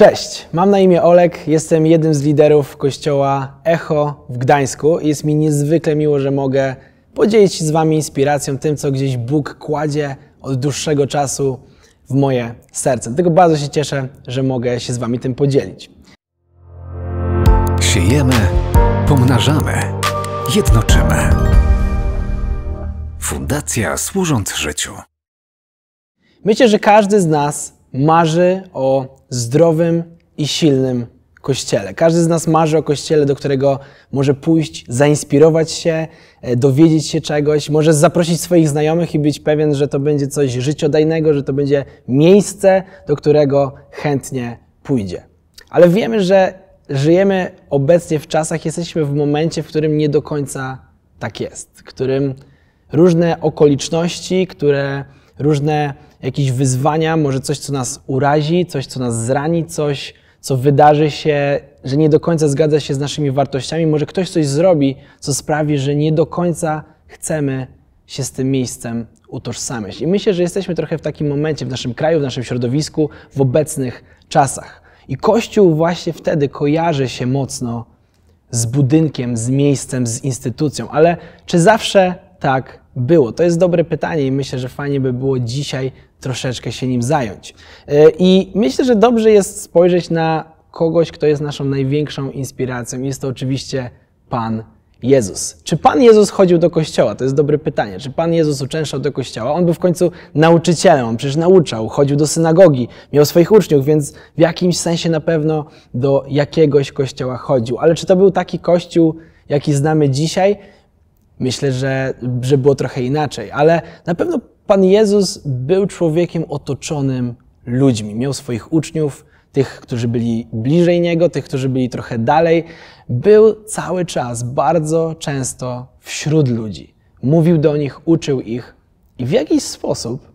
Cześć, mam na imię Olek, jestem jednym z liderów kościoła Echo w Gdańsku i jest mi niezwykle miło, że mogę podzielić się z Wami inspiracją, tym, co gdzieś Bóg kładzie od dłuższego czasu w moje serce. Dlatego bardzo się cieszę, że mogę się z Wami tym podzielić. Siejemy, pomnażamy, jednoczymy. Fundacja służąc życiu. Myślę, że każdy z nas marzy o zdrowym i silnym kościele. Każdy z nas marzy o kościele, do którego może pójść, zainspirować się, e, dowiedzieć się czegoś, może zaprosić swoich znajomych i być pewien, że to będzie coś życiodajnego, że to będzie miejsce, do którego chętnie pójdzie. Ale wiemy, że żyjemy obecnie w czasach, jesteśmy w momencie, w którym nie do końca tak jest, w którym różne okoliczności, które różne jakieś wyzwania, może coś, co nas urazi, coś, co nas zrani, coś, co wydarzy się, że nie do końca zgadza się z naszymi wartościami, może ktoś coś zrobi, co sprawi, że nie do końca chcemy się z tym miejscem utożsamiać. I myślę, że jesteśmy trochę w takim momencie w naszym kraju, w naszym środowisku, w obecnych czasach. I Kościół właśnie wtedy kojarzy się mocno z budynkiem, z miejscem, z instytucją. Ale czy zawsze tak było? To jest dobre pytanie i myślę, że fajnie by było dzisiaj troszeczkę się nim zająć. E, I myślę, że dobrze jest spojrzeć na kogoś, kto jest naszą największą inspiracją. Jest to oczywiście Pan Jezus. Czy Pan Jezus chodził do kościoła? To jest dobre pytanie. Czy Pan Jezus uczęszczał do kościoła? On był w końcu nauczycielem, on przecież nauczał, chodził do synagogi, miał swoich uczniów, więc w jakimś sensie na pewno do jakiegoś kościoła chodził. Ale czy to był taki kościół, jaki znamy dzisiaj? Myślę, że, że było trochę inaczej, ale na pewno Pan Jezus był człowiekiem otoczonym ludźmi. Miał swoich uczniów, tych, którzy byli bliżej Niego, tych, którzy byli trochę dalej. Był cały czas, bardzo często wśród ludzi. Mówił do nich, uczył ich i w jakiś sposób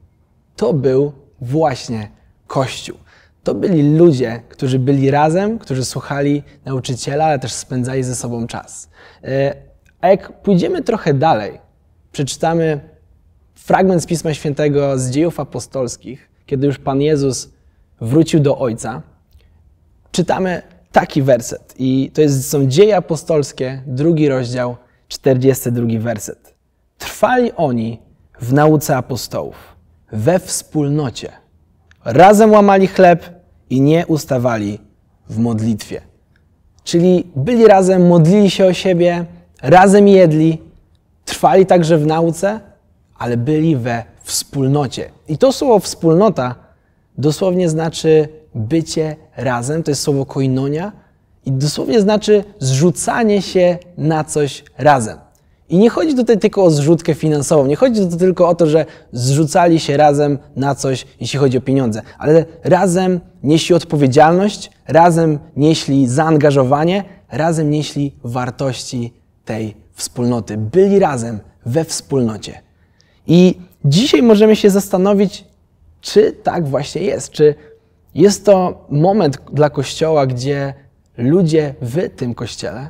to był właśnie Kościół. To byli ludzie, którzy byli razem, którzy słuchali nauczyciela, ale też spędzali ze sobą czas. E, a jak pójdziemy trochę dalej, przeczytamy fragment z Pisma Świętego z dziejów apostolskich, kiedy już Pan Jezus wrócił do Ojca, czytamy taki werset. I to jest, są dzieje apostolskie, drugi rozdział, 42 werset. Trwali oni w nauce apostołów, we wspólnocie. Razem łamali chleb i nie ustawali w modlitwie. Czyli byli razem, modlili się o siebie, razem jedli, trwali także w nauce, ale byli we wspólnocie. I to słowo wspólnota dosłownie znaczy bycie razem, to jest słowo koinonia i dosłownie znaczy zrzucanie się na coś razem. I nie chodzi tutaj tylko o zrzutkę finansową, nie chodzi tutaj tylko o to, że zrzucali się razem na coś, jeśli chodzi o pieniądze, ale razem nieśli odpowiedzialność, razem nieśli zaangażowanie, razem nieśli wartości tej wspólnoty, byli razem we wspólnocie. I dzisiaj możemy się zastanowić, czy tak właśnie jest, czy jest to moment dla Kościoła, gdzie ludzie w tym Kościele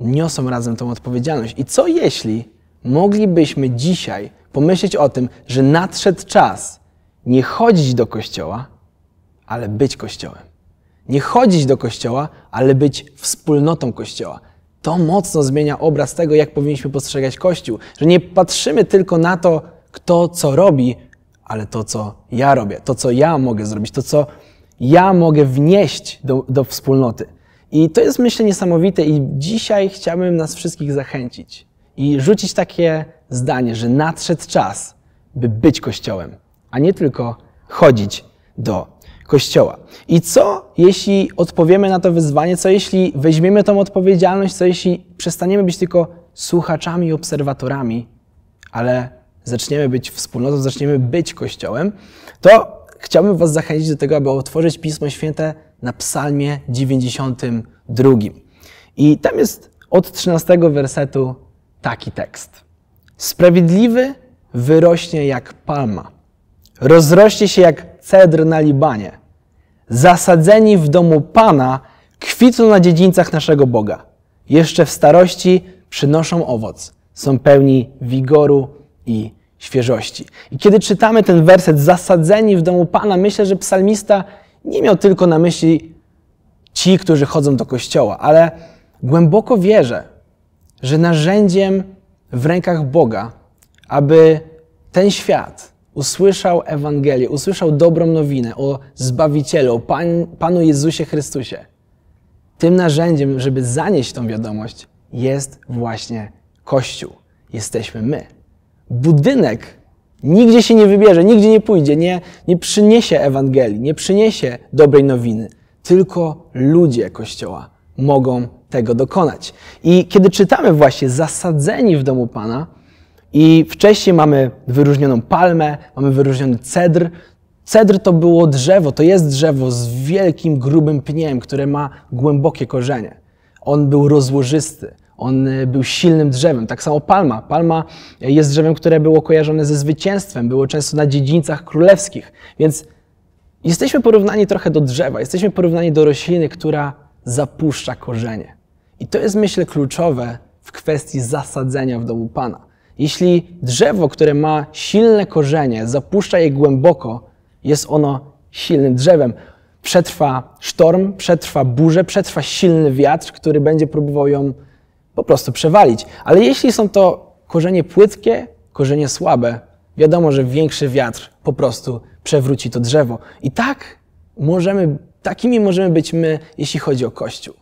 niosą razem tą odpowiedzialność. I co jeśli moglibyśmy dzisiaj pomyśleć o tym, że nadszedł czas nie chodzić do Kościoła, ale być Kościołem. Nie chodzić do Kościoła, ale być wspólnotą Kościoła to mocno zmienia obraz tego, jak powinniśmy postrzegać Kościół. Że nie patrzymy tylko na to, kto co robi, ale to, co ja robię, to, co ja mogę zrobić, to, co ja mogę wnieść do, do wspólnoty. I to jest, myślę, niesamowite, i dzisiaj chciałbym nas wszystkich zachęcić i rzucić takie zdanie, że nadszedł czas, by być Kościołem, a nie tylko chodzić do Kościoła. I co jeśli odpowiemy na to wyzwanie, co jeśli weźmiemy tą odpowiedzialność, co jeśli przestaniemy być tylko słuchaczami, obserwatorami, ale zaczniemy być wspólnotą, zaczniemy być Kościołem, to chciałbym Was zachęcić do tego, aby otworzyć Pismo Święte na Psalmie 92. I tam jest od 13 wersetu taki tekst. Sprawiedliwy wyrośnie jak palma, Rozroście się jak cedr na Libanie. Zasadzeni w domu Pana kwitną na dziedzińcach naszego Boga. Jeszcze w starości przynoszą owoc. Są pełni wigoru i świeżości. I kiedy czytamy ten werset, zasadzeni w domu Pana, myślę, że psalmista nie miał tylko na myśli ci, którzy chodzą do kościoła, ale głęboko wierzę, że narzędziem w rękach Boga, aby ten świat, usłyszał Ewangelię, usłyszał dobrą nowinę o Zbawicielu, o Pan, Panu Jezusie Chrystusie. Tym narzędziem, żeby zanieść tą wiadomość, jest właśnie Kościół. Jesteśmy my. Budynek nigdzie się nie wybierze, nigdzie nie pójdzie, nie, nie przyniesie Ewangelii, nie przyniesie dobrej nowiny. Tylko ludzie Kościoła mogą tego dokonać. I kiedy czytamy właśnie zasadzeni w domu Pana, i wcześniej mamy wyróżnioną palmę, mamy wyróżniony cedr. Cedr to było drzewo, to jest drzewo z wielkim, grubym pniem, które ma głębokie korzenie. On był rozłożysty, on e, był silnym drzewem. Tak samo palma. Palma e, jest drzewem, które było kojarzone ze zwycięstwem, było często na dziedzińcach królewskich. Więc jesteśmy porównani trochę do drzewa, jesteśmy porównani do rośliny, która zapuszcza korzenie. I to jest, myślę, kluczowe w kwestii zasadzenia w domu Pana jeśli drzewo, które ma silne korzenie, zapuszcza je głęboko, jest ono silnym drzewem. Przetrwa sztorm, przetrwa burzę, przetrwa silny wiatr, który będzie próbował ją po prostu przewalić. Ale jeśli są to korzenie płytkie, korzenie słabe, wiadomo, że większy wiatr po prostu przewróci to drzewo. I tak możemy, takimi możemy być my, jeśli chodzi o Kościół.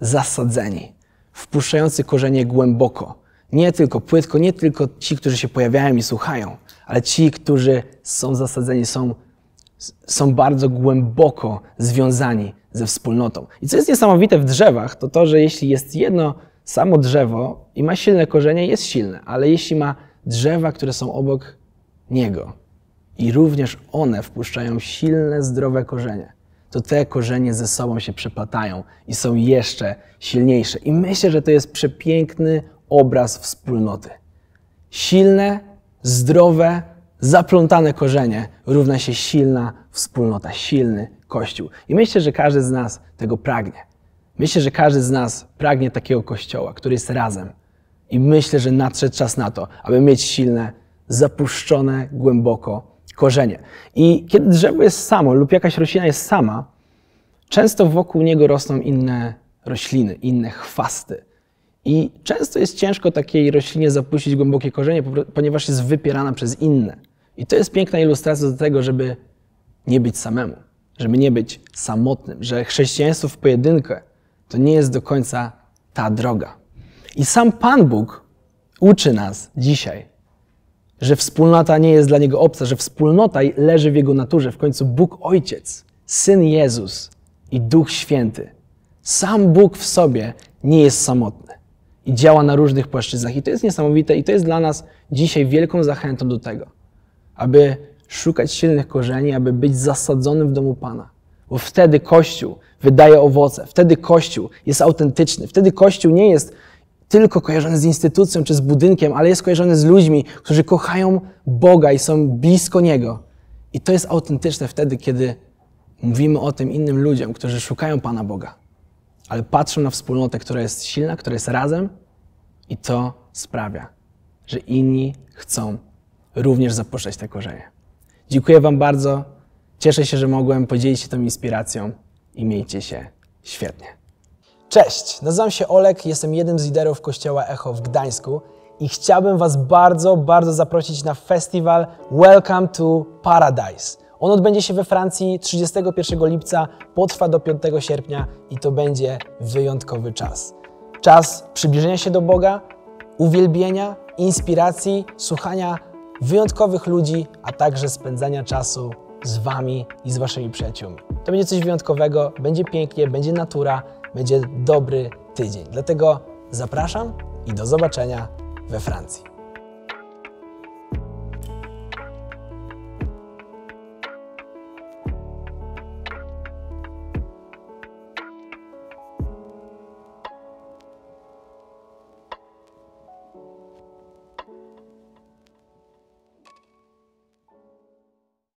Zasadzeni, wpuszczający korzenie głęboko, nie tylko płytko, nie tylko ci, którzy się pojawiają i słuchają, ale ci, którzy są zasadzeni, są, są bardzo głęboko związani ze wspólnotą. I co jest niesamowite w drzewach, to to, że jeśli jest jedno samo drzewo i ma silne korzenie, jest silne, ale jeśli ma drzewa, które są obok niego i również one wpuszczają silne, zdrowe korzenie, to te korzenie ze sobą się przeplatają i są jeszcze silniejsze. I myślę, że to jest przepiękny obraz wspólnoty. Silne, zdrowe, zaplątane korzenie równa się silna wspólnota, silny kościół. I myślę, że każdy z nas tego pragnie. Myślę, że każdy z nas pragnie takiego kościoła, który jest razem. I myślę, że nadszedł czas na to, aby mieć silne, zapuszczone głęboko korzenie. I kiedy drzewo jest samo lub jakaś roślina jest sama, często wokół niego rosną inne rośliny, inne chwasty. I często jest ciężko takiej roślinie zapuścić głębokie korzenie, ponieważ jest wypierana przez inne. I to jest piękna ilustracja do tego, żeby nie być samemu, żeby nie być samotnym, że chrześcijaństwo w pojedynkę to nie jest do końca ta droga. I sam Pan Bóg uczy nas dzisiaj, że wspólnota nie jest dla Niego obca, że wspólnota leży w Jego naturze. W końcu Bóg Ojciec, Syn Jezus i Duch Święty. Sam Bóg w sobie nie jest samotny i działa na różnych płaszczyznach. I to jest niesamowite i to jest dla nas dzisiaj wielką zachętą do tego, aby szukać silnych korzeni, aby być zasadzonym w domu Pana. Bo wtedy Kościół wydaje owoce, wtedy Kościół jest autentyczny, wtedy Kościół nie jest tylko kojarzony z instytucją czy z budynkiem, ale jest kojarzony z ludźmi, którzy kochają Boga i są blisko Niego. I to jest autentyczne wtedy, kiedy mówimy o tym innym ludziom, którzy szukają Pana Boga ale patrzą na wspólnotę, która jest silna, która jest razem i to sprawia, że inni chcą również zapuszczać te korzenie. Dziękuję Wam bardzo. Cieszę się, że mogłem podzielić się tą inspiracją i miejcie się świetnie. Cześć, nazywam się Olek, jestem jednym z liderów Kościoła Echo w Gdańsku i chciałbym Was bardzo, bardzo zaprosić na festiwal Welcome to Paradise. On odbędzie się we Francji 31 lipca, potrwa do 5 sierpnia i to będzie wyjątkowy czas. Czas przybliżenia się do Boga, uwielbienia, inspiracji, słuchania wyjątkowych ludzi, a także spędzania czasu z Wami i z Waszymi przyjaciółmi. To będzie coś wyjątkowego, będzie pięknie, będzie natura, będzie dobry tydzień. Dlatego zapraszam i do zobaczenia we Francji.